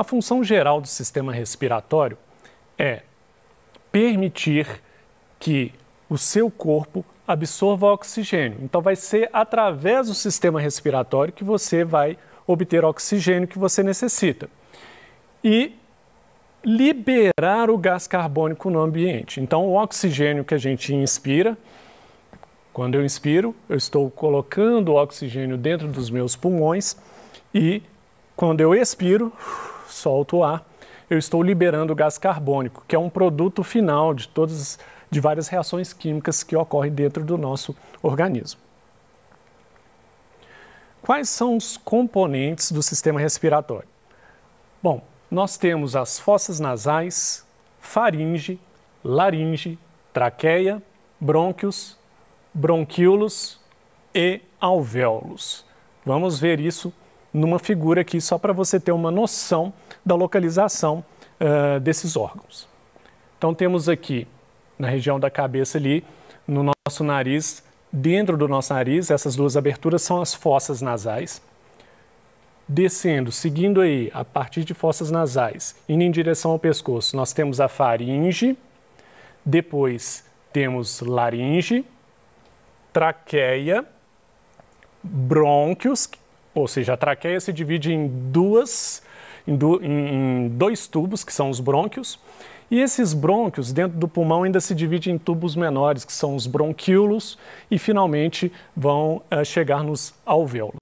A função geral do sistema respiratório é permitir que o seu corpo absorva oxigênio. Então, vai ser através do sistema respiratório que você vai obter oxigênio que você necessita. E liberar o gás carbônico no ambiente. Então, o oxigênio que a gente inspira, quando eu inspiro, eu estou colocando o oxigênio dentro dos meus pulmões e quando eu expiro, solto o ar, eu estou liberando o gás carbônico, que é um produto final de todas de várias reações químicas que ocorrem dentro do nosso organismo. Quais são os componentes do sistema respiratório? Bom, nós temos as fossas nasais, faringe, laringe, traqueia, brônquios, bronquíolos e alvéolos. Vamos ver isso numa figura aqui só para você ter uma noção da localização uh, desses órgãos. Então temos aqui na região da cabeça ali, no nosso nariz, dentro do nosso nariz, essas duas aberturas são as fossas nasais. Descendo, seguindo aí, a partir de fossas nasais, indo em direção ao pescoço, nós temos a faringe, depois temos laringe, traqueia, brônquios, ou seja, a traqueia se divide em duas, em, do, em, dois tubos, que são os brônquios, e esses brônquios dentro do pulmão ainda se dividem em tubos menores, que são os bronquíolos, e finalmente vão uh, chegar nos alvéolos.